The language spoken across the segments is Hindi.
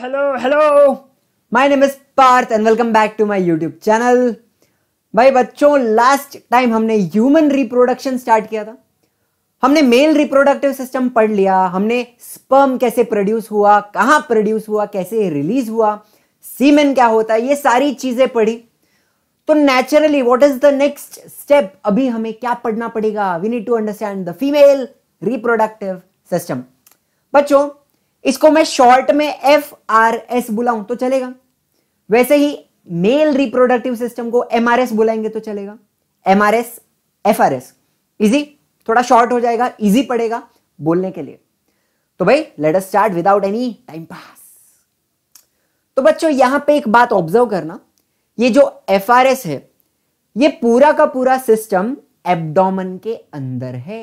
Hello hello my name is Parth and welcome back to my YouTube channel भाई बच्चों लास्ट टाइम हमने ह्यूमन रिप्रोडक्शन स्टार्ट किया था हमने मेल रिप्रोडक्टिव सिस्टम पढ़ लिया हमने स्पर्म कैसे प्रोड्यूस हुआ कहाँ प्रोड्यूस हुआ कैसे रिलीज हुआ सीमेन क्या होता है ये सारी चीजें पढ़ी तो naturally what is the next step अभी हमें क्या पढ़ना पड़ेगा we need to understand the female reproductive system बच्चों इसको मैं शॉर्ट में एफ आर एस बुलाऊं तो चलेगा वैसे ही मेल रिप्रोडक्टिव सिस्टम को एम आर एस बुलाएंगे तो चलेगा M R S F R S easy थोड़ा शॉर्ट हो जाएगा इजी पड़ेगा बोलने के लिए तो भाई let us start without any time pass तो बच्चों यहां पे एक बात ऑब्जर्व करना ये जो एफ आर एस है ये पूरा का पूरा सिस्टम एब्डोमन के अंदर है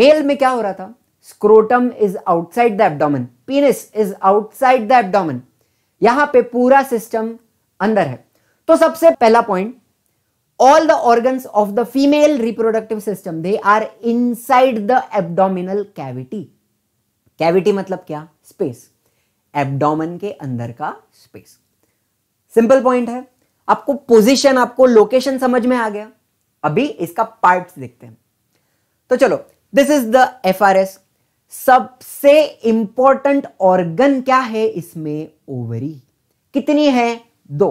मेल में क्या हो रहा था scrotum is outside the abdomen penis is outside the abdomen यहां पे पूरा सिस्टम अंदर है तो सबसे पहला point all the organ of the female reproductive system they are inside the abdominal cavity cavity मतलब क्या स्पेस एबडोमन के अंदर का स्पेस सिंपल पॉइंट है आपको पोजिशन आपको लोकेशन समझ में आ गया अभी इसका पार्ट देखते हैं तो चलो this is the F R S सबसे इंपॉर्टेंट ऑर्गन क्या है इसमें ओवरी कितनी है दो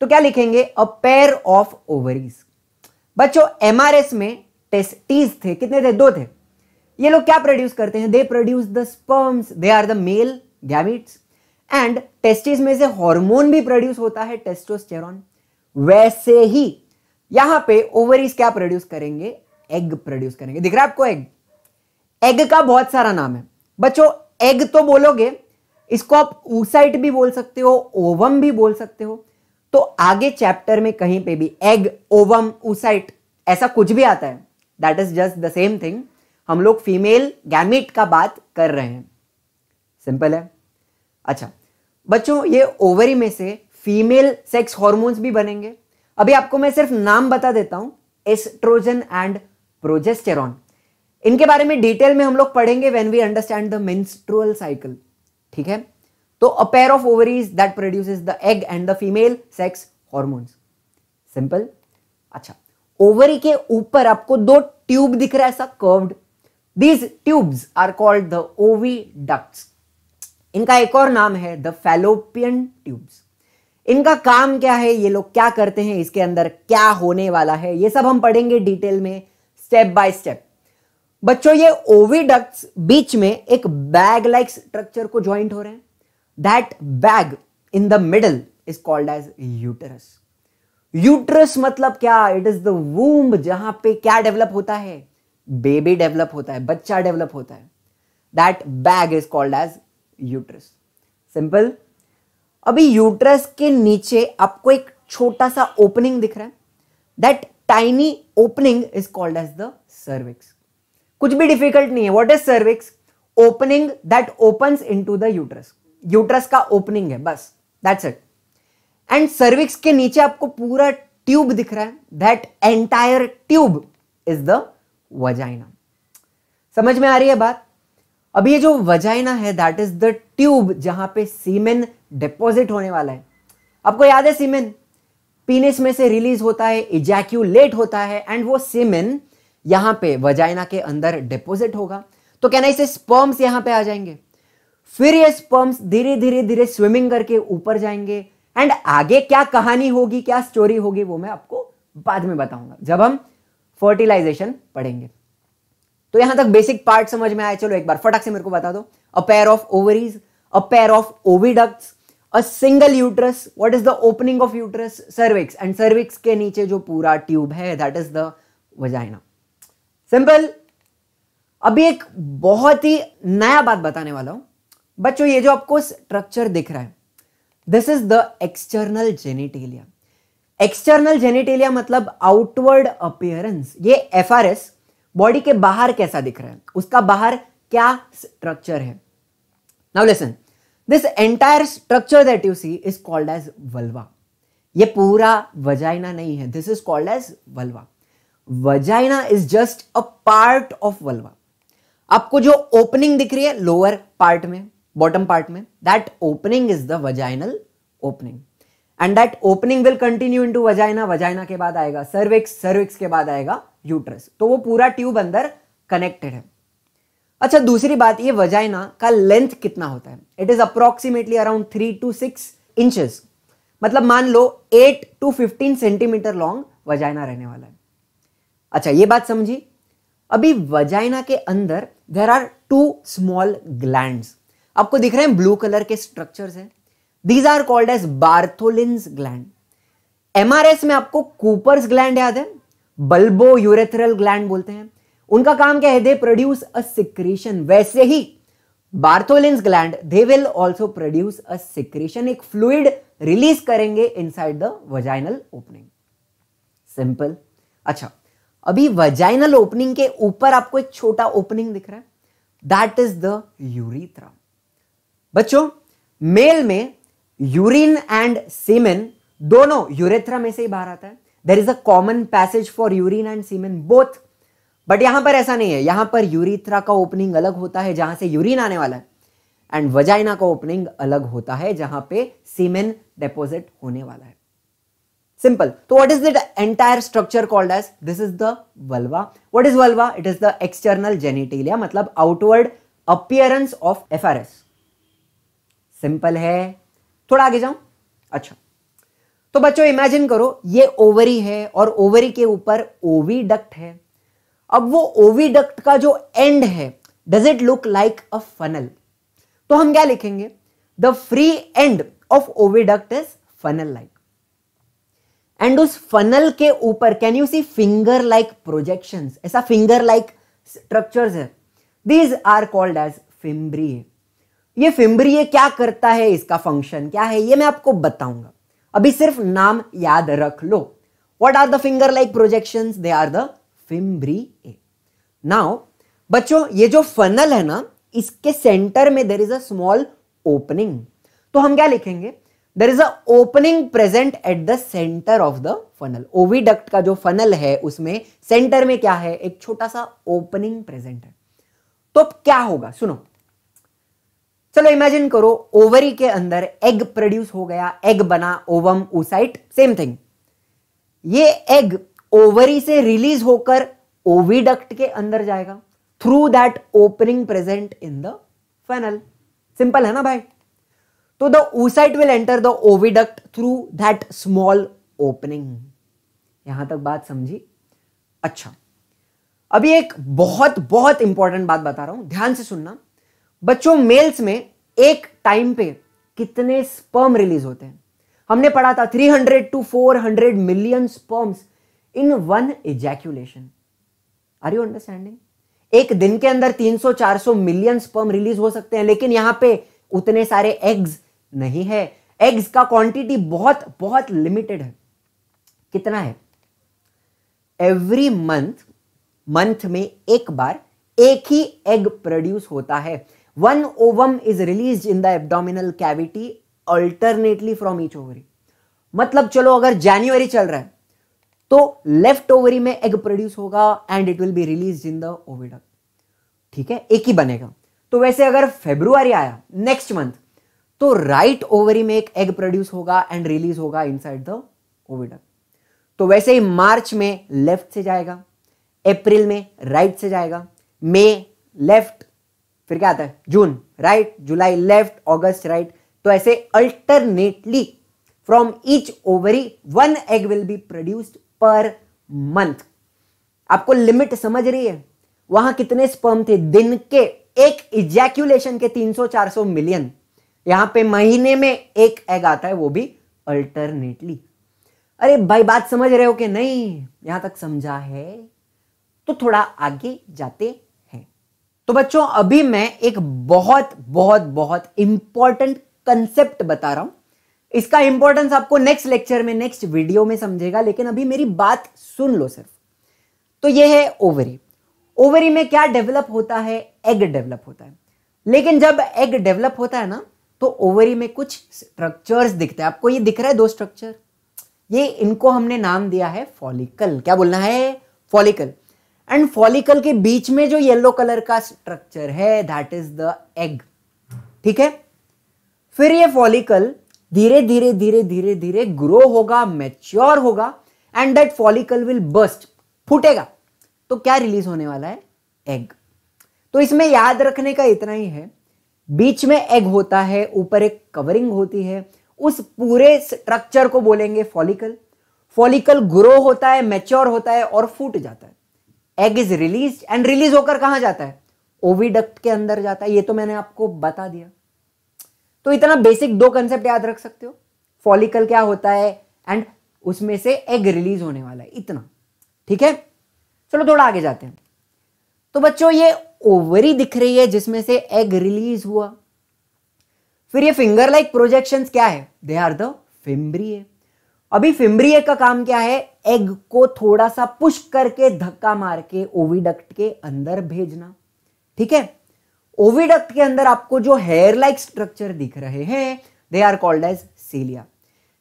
तो क्या लिखेंगे अ पेयर ऑफ ओवरीज बच्चों एमआरएस में टेस्टीज थे कितने थे दो थे ये लोग क्या प्रोड्यूस करते हैं they produce the sperms they are the male gametes and testis में से हार्मोन भी प्रोड्यूस होता है टेस्टोस्टेरॉन वैसे ही यहां पे ओवरीज क्या प्रोड्यूस करेंगे एग प्रोड्यूस करेंगे दिख रहा है आपको एग एग का बहुत सारा नाम है बच्चों एग तो बोलोगे इसको आप ऊसाइट भी बोल सकते हो ओवम भी बोल सकते हो तो आगे चैप्टर में कहीं पे भी एग ओवम ऊसाइट ऐसा कुछ भी आता है that is just the same thing हम लोग फीमेल गैमिट का बात कर रहे हैं सिंपल है अच्छा बच्चों ये ओवरी में से फीमेल सेक्स हॉर्मोन्स भी बनेंगे अभी आपको मैं सिर्फ नाम बता देता हूं एस्ट्रोजन एंड प्रोजेस्टेरॉन इनके बारे में डिटेल में हम लोग पढ़ेंगे when we understand the menstrual cycle ठीक है तो a pair of ovaries that produce the egg and the female sex hormones simple अच्छा ओवरी के ऊपर आपको दो ट्यूब दिख रहा है ऐसा curved these tubes are called the oviducts इनका एक और नाम है द फैलोपियन ट्यूब्स इनका काम क्या है ये लोग क्या करते हैं इसके अंदर क्या होने वाला है ये सब हम पढ़ेंगे डिटेल में स्टेप बाय स्टेप बच्चों ये ओविडक्ट बीच में एक बैग लाइक स्ट्रक्चर को ज्वाइंट हो रहे हैं that bag in the middle is called as uterus uterus मतलब क्या इट इज द जहां पे क्या डेवलप होता है बेबी डेवलप होता है बच्चा डेवलप होता है that bag is called as uterus simple अभी यूटरस के नीचे आपको एक छोटा सा ओपनिंग दिख रहा है that tiny opening is called as the cervix कुछ भी डिफिकल्ट नहीं है what is cervix opening that open into दूटरस यूट्रस का ओपनिंग है बस दैट्स इट एंड सर्विक्स के नीचे आपको पूरा ट्यूब दिख रहा है that entire tube is the vagina समझ में आ रही है बात अब ये जो वजाइना है दैट इज द ट्यूब जहां पे सीमेन डिपॉजिट होने वाला है आपको याद है सीमेन पीनेस में से रिलीज होता है इजैक्यूलेट होता है एंड वो सीमेन यहां पे वजाइना के अंदर डिपोजिट होगा तो कहना इसे स्पर्म्स यहां पे आ जाएंगे फिर ये स्पर्म्स धीरे धीरे धीरे स्विमिंग करके ऊपर जाएंगे एंड आगे क्या कहानी होगी क्या स्टोरी होगी वो मैं आपको बाद में बताऊंगा जब हम फर्टिलाइजेशन पढ़ेंगे तो यहां तक बेसिक पार्ट समझ में आया चलो एक बार फटाक से मेरे को बता दो a pair of ovaries a pair of oviducts a single uterus what is the opening of uterus cervix and cervix के नीचे जो पूरा ट्यूब है that is the vagina simple अभी एक बहुत ही नया बात बताने वाला हूं बच्चों ये जो आपको स्ट्रक्चर दिख रहा है this is the external genitalia external genitalia मतलब आउटवर्ड अपियरेंस ये एफ बॉडी के बाहर कैसा दिख रहा है उसका बाहर क्या स्ट्रक्चर है now lesson this entire structure that you see is called as vulva ये पूरा वजाइना नहीं है this is called as vulva vagina is just a part of vulva आपको जो ओपनिंग दिख रही है लोअर पार्ट में बॉटम पार्ट में that opening is the vaginal opening and that opening will continue into vagina vagina के बाद आएगा सर्विक्स सर्विक्स के बाद आएगा यूट्रस तो वो पूरा ट्यूब अंदर कनेक्टेड है अच्छा दूसरी बात ये वजाइना का लेंथ कितना होता है it is approximately around three to six inches मतलब मान लो eight to fifteen centimetre long vagina रहने वाला है अच्छा ये बात समझिए अभी वजाइना के अंदर there are two small gland आपको दिख रहे हैं ब्लू कलर के स्ट्रक्चर है these are called as Bartholin's gland MRS में आपको कूपर्स ग्लैंड याद है बल्बो यूरेथरल ग्लैंड बोलते हैं उनका काम क्या है दे प्रोड्यूस अ सिक्रेशन वैसे ही Bartholin's gland they will also produce a secretion एक फ्लूड रिलीज करेंगे inside the vaginal opening simple अच्छा अभी वजाइनल ओपनिंग के ऊपर आपको एक छोटा ओपनिंग दिख रहा है दैट इज द यूरिथ्रा बच्चों मेल में यूरिन एंड सीमेन दोनों यूरेथ्रा में से ही बाहर आता है there is a common passage for urine and semen both but यहां पर ऐसा नहीं है यहां पर यूरिथ्रा का ओपनिंग अलग होता है जहां से यूरिन आने वाला है एंड वजाइना का ओपनिंग अलग होता है जहां पे सीमेन डिपॉजिट होने वाला है सिंपल तो what is the entire structure called as this is the vulva what is vulva it is the external genitalia मतलब outward appearance of F simple है थोड़ा आगे जाऊं अच्छा तो बच्चों इमेजिन करो ये ओवरी है और ओवरी के ऊपर ओवी डक्ट है अब वो ओवी डक्ट का जो एंड है does it look like a funnel तो हम क्या लिखेंगे the free end of oviduct is funnel like and उस फनल के ऊपर can you see finger like projection ऐसा फिंगर लाइक स्ट्रक्चर है these are called as fimbriae ये फिम्ब्रिए क्या करता है इसका फंक्शन क्या है ये मैं आपको बताऊंगा अभी सिर्फ नाम याद रख लो what are the finger like projection they are the fimbriae now बच्चों ये जो फनल है ना इसके सेंटर में there is a small opening तो हम क्या लिखेंगे there is a opening present at the centre of the funnel oviduct का जो फनल है उसमें सेंटर में क्या है एक छोटा सा ओपनिंग प्रेजेंट है तो अब क्या होगा सुनो चलो इमेजिन करो ओवरी के अंदर एग प्रोड्यूस हो गया एग बना ओवम ओसाइट सेम थिंग ये एग ओवरी से रिलीज होकर ओवीडक्ट के अंदर जाएगा through that opening present in the funnel simple है ना भाई तो the oocyte will enter the oviduct through that small opening यहां तक बात समझी अच्छा अभी एक बहुत बहुत इंपॉर्टेंट बात बता रहा हूं ध्यान से सुनना बच्चों मेल्स में एक टाइम पे कितने स्पर्म रिलीज होते हैं हमने पढ़ा था 300 to 400 million sperms in one ejaculation are you understanding एक दिन के अंदर 300-400 मिलियन स्पर्म रिलीज हो सकते हैं लेकिन यहां पे उतने सारे एग्स नहीं है एग्स का क्वांटिटी बहुत बहुत लिमिटेड है कितना है एवरी मंथ मंथ में एक बार एक ही एग प्रोड्यूस होता है one ovum is release in the abdominal cavity alternately from each ovary मतलब चलो अगर जनवरी चल रहा है तो लेफ्ट ओवरी में एग प्रोड्यूस होगा and it will be release in the oviduct ठीक है एक ही बनेगा तो वैसे अगर फेब्रुआरी आया नेक्स्ट मंथ तो राइट ओवरी में एक एग प्रोड्यूस होगा एंड रिलीज होगा इनसाइड द ओविडक्ट तो वैसे ही मार्च में लेफ्ट से जाएगा अप्रैल में राइट से जाएगा मई लेफ्ट फिर क्या आता है जून राइट जुलाई लेफ्ट अगस्त राइट तो ऐसे alternately from each ovary one egg will be produced per month आपको लिमिट समझ रही है वहां कितने स्पर्म थे दिन के एक इजैक्यूलेशन के 300-400 मिलियन यहां पे महीने में एक एग आता है वो भी अल्टरनेटली अरे भाई बात समझ रहे हो कि नहीं यहां तक समझा है तो थोड़ा आगे जाते हैं तो बच्चों अभी मैं एक बहुत बहुत बहुत इंपॉर्टेंट कंसेप्ट बता रहा हूं इसका इंपॉर्टेंस आपको नेक्स्ट लेक्चर में नेक्स्ट वीडियो में समझेगा लेकिन अभी मेरी बात सुन लो सिर्फ तो ये है ओवरी ओवरी में क्या डेवलप होता है एग डेवलप होता है लेकिन जब एग डेवलप होता है ना तो ओवरी में कुछ स्ट्रक्चर्स दिखते हैं आपको ये दिख रहा है दो स्ट्रक्चर ये इनको हमने नाम दिया है फॉलिकल क्या बोलना है फॉलिकल एंड फॉलिकल के बीच में जो येलो कलर का स्ट्रक्चर है दैट इज द एग ठीक है फिर ये फॉलिकल धीरे धीरे धीरे धीरे धीरे ग्रो होगा मैच्योर होगा and that follicle will burst फूटेगा तो क्या रिलीज होने वाला है एग तो इसमें याद रखने का इतना ही है बीच में एग होता है ऊपर एक कवरिंग होती है उस पूरे स्ट्रक्चर को बोलेंगे फॉलिकल फॉलिकल ग्रो होता है मेच्योर होता है और फूट जाता है egg is release and release होकर कहां जाता है ओविडक्ट के अंदर जाता है ये तो मैंने आपको बता दिया तो इतना बेसिक दो कंसेप्ट याद रख सकते हो फॉलिकल क्या होता है एंड उसमें से एग रिलीज होने वाला है इतना ठीक है चलो थोड़ा आगे जाते हैं तो बच्चों ये ओवरी दिख रही है जिसमें से एग रिलीज हुआ फिर ये फिंगर लाइक प्रोजेक्शन क्या है दे आर द फिम्ब्रिए अभी फिम्ब्रिए का काम क्या है एग को थोड़ा सा पुश करके धक्का मार के ओविडक्ट के अंदर भेजना ठीक है ओविडक्ट के अंदर आपको जो हेयर लाइक स्ट्रक्चर दिख रहे हैं they are called as cilia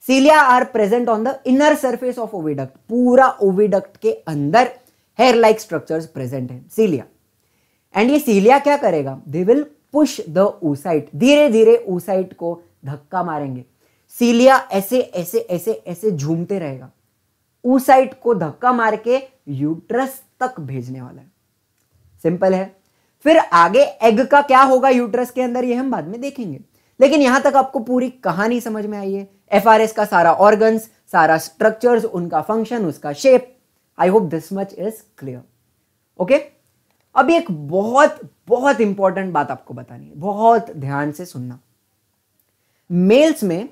cilia are present on the inner surface of oviduct पूरा ओविडक्ट के अंदर हेयर लाइक स्ट्रक्चर्स प्रेजेंट है सीलिया एंड ये सीलिया क्या करेगा they will push the oocyte धीरे धीरे ऊसाइट को धक्का मारेंगे सीलिया ऐसे ऐसे ऐसे ऐसे झूमते रहेगा ऊसाइट को धक्का मार के यूट्रस तक भेजने वाला है सिंपल है फिर आगे एग का क्या होगा यूट्रस के अंदर ये हम बाद में देखेंगे लेकिन यहां तक आपको पूरी कहानी समझ में आई है एफ का सारा ऑर्गन सारा स्ट्रक्चर उनका फंक्शन उसका shape I hope this much is clear okay अब एक बहुत बहुत इंपॉर्टेंट बात आपको बतानी है बहुत ध्यान से सुनना मेल्स में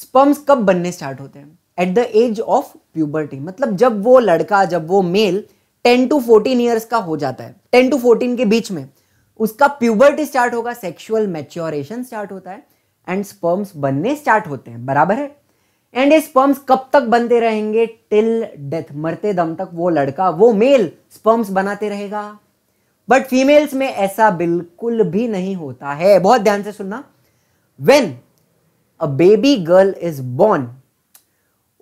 स्पर्म्स कब बनने स्टार्ट होते हैं at the age of puberty मतलब जब वो लड़का जब वो मेल 10 टू 14 ईयर्स का हो जाता है 10 टू 14 के बीच में उसका प्यूबर्टी स्टार्ट होगा सेक्सुअल मेच्योरेशन स्टार्ट होता है एंड स्पर्म्स बनने स्टार्ट होते हैं बराबर है एंड ये स्पर्म्स कब तक बनते रहेंगे टिल डेथ मरते दम तक वो लड़का वो मेल स्पर्म्स बनाते रहेगा बट फीमेल्स में ऐसा बिल्कुल भी नहीं होता है बहुत ध्यान से सुनना when a baby girl is born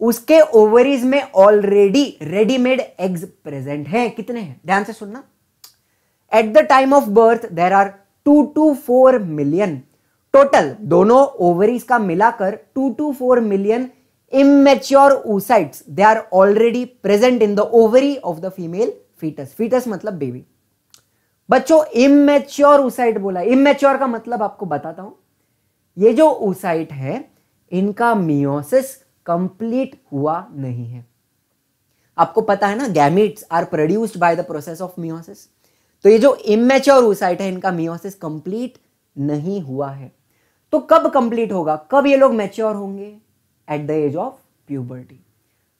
उसके ओवरीज में ऑलरेडी रेडीमेड एग्स प्रेजेंट हैं कितने हैं ध्यान से सुनना at the time of birth there are two to four million टोटल दोनों ओवरीज का मिलाकर two to four million immature oocytes they are already present in the ovary of the female foetus foetus मतलब बेबी बच्चों इमेच्योर ऊसाइट बोला इमेच्योर का मतलब आपको बताता हूं ये जो ऊसाइट है इनका मियोसिस कंप्लीट हुआ नहीं है आपको पता है ना gametes are produced by the process of meiosis तो ये जो इमेच्योर ऊसाइट है इनका मियोसिस कंप्लीट नहीं हुआ है तो कब कंप्लीट होगा कब ये लोग मेच्योर होंगे at the age of puberty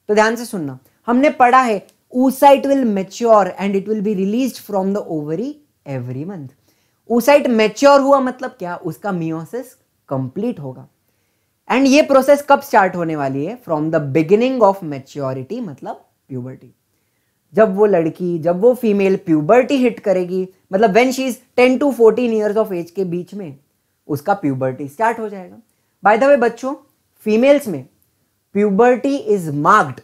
तो ध्यान से सुनना हमने पढ़ा है oocyte will mature and it will be released from the ovary every month. oocyte mature हुआ मतलब क्या उसका meiosis complete होगा एंड ये प्रोसेस कब स्टार्ट होने वाली है from the beginning of maturity मतलब प्यूबर्टी जब वो लड़की जब वो फीमेल प्यूबर्टी हिट करेगी मतलब when she is ten to fourteen years of age के बीच में उसका प्यूबर्टी स्टार्ट हो जाएगा बाय द वे बच्चों फीमेल्स में puberty is marked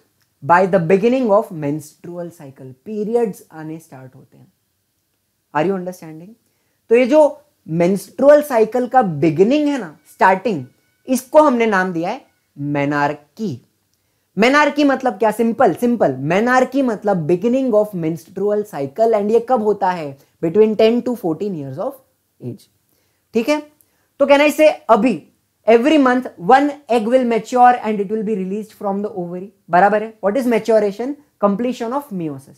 by the beginning of menstrual cycle periods आने स्टार्ट होते हैं आर यू अंडरस्टैंडिंग तो ये जो मेंस्ट्रुअल साइकिल का बिगिनिंग है ना स्टार्टिंग इसको हमने नाम दिया है मेनार्की मेनार्की मतलब क्या सिंपल सिंपल मेनार्की मतलब beginning of menstrual cycle and ये कब होता है between ten to fourteen years of age ठीक है तो कहना इसे अभी every month one egg will mature and it will be release from the ovary बराबर है what is maturation completion of meiosis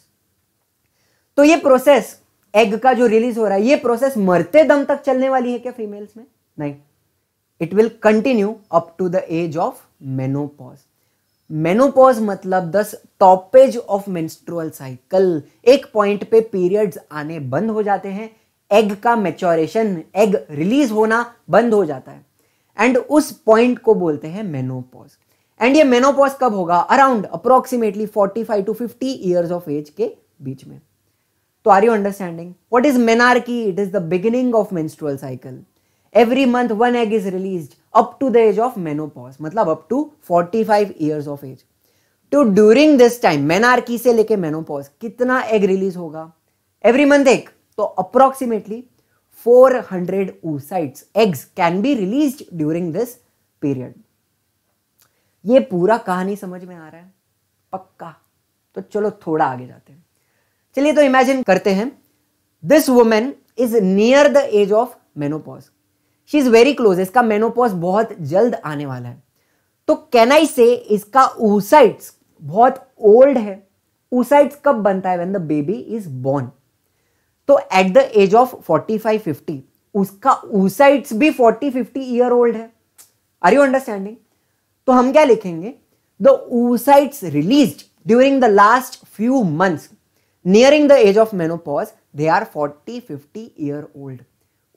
तो ये प्रोसेस एग का जो रिलीज हो रहा है ये प्रोसेस मरते दम तक चलने वाली है क्या फीमेल्स में नहीं it will continue up to the age of menopause menopause मतलब दस टॉपेज ऑफ मेंस्ट्रुअल साइकिल एक पॉइंट पे पीरियड्स आने बंद हो जाते हैं एग का मेच्योरेशन एग रिलीज होना बंद हो जाता है एंड उस पॉइंट को बोलते हैं मेनोपॉज एंड ये मेनोपॉज कब होगा around approximately 45 to 50 years of age के बीच में तो are you understanding what is menarche it is the beginning of menstrual cycle every month one egg is release up to the age of menopause मतलब up to 45 years of age तो ड्यूरिंग दिस टाइम मेनार्की से लेके मेनोपॉज कितना एग रिलीज होगा एवरी मंथ एक तो approximately 400 oocytes, eggs can be released during this period. ये पूरा कहानी समझ में आ रहा है पक्का तो चलो थोड़ा आगे जाते हैं चलिए तो इमेजिन करते हैं this women is near the age of menopause she is very close इसका मेनोपॉज बहुत जल्द आने वाला है तो कैन आई से इसका ऊसाइट्स बहुत ओल्ड है ऊसाइट्स कब बनता है when the baby is born तो एट द एज ऑफ 45 50 उसका ऊसाइड्स भी 40 50 ईयर ओल्ड है आर यू अंडरस्टैंडिंग तो हम क्या लिखेंगे the oocytes release during the last few months nearing the age of menopause they are 40 50 year old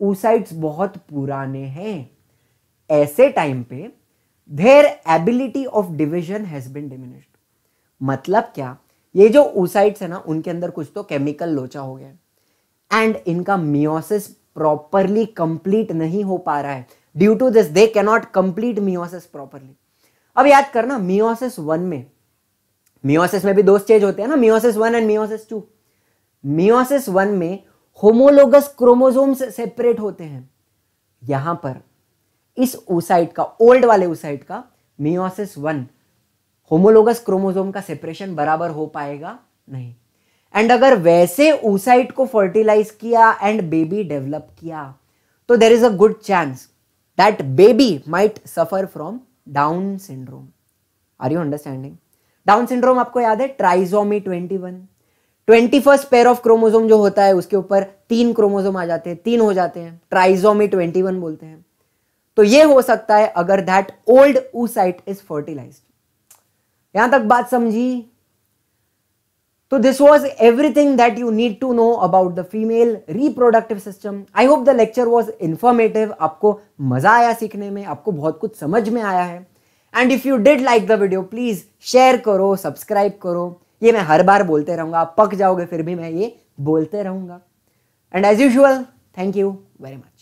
oocytes बहुत पुराने हैं ऐसे टाइम पे their ability of division has been diminished मतलब क्या ये जो ऊसाइड्स है ना उनके अंदर कुछ तो केमिकल लोचा हो गया है एंड इनका मियोसिस प्रॉपरली कंप्लीट नहीं हो पा रहा है due to this they cannot complete meiosis properly अब याद करना मियोसिस वन में मियोसिस में भी दो स्टेज होते हैं ना meiosis one and meiosis two meiosis one में होमोलोगस क्रोमोजोम सेपरेट होते हैं यहां पर इस ओसाइट का ओल्ड वाले ओसाइट का मियोसिस वन होमोलोगस क्रोमोजोम का सेपरेशन बराबर हो पाएगा नहीं एंड अगर वैसे ऊसाइट को फर्टिलाइज किया एंड बेबी डेवलप किया तो there is a good chance that baby might suffer from Down syndrome are you understanding Down syndrome आपको याद है trisomy twenty one twenty first pair of chromosome जो होता है उसके ऊपर तीन क्रोमोजोम आ जाते हैं तीन हो जाते हैं ट्राइजोमी ट्वेंटी वन बोलते हैं तो ये हो सकता है अगर that old oocyte is fertilise यहां तक बात समझी तो this was everything that you need to know about the female reproductive system I hope the lecture was informative आपको मजा आया सीखने में आपको बहुत कुछ समझ में आया है and if you did like the video please share करो सब्सक्राइब करो ये मैं हर बार बोलते रहूंगा आप पक जाओगे फिर भी मैं ये बोलते रहूंगा and as usual thank you very much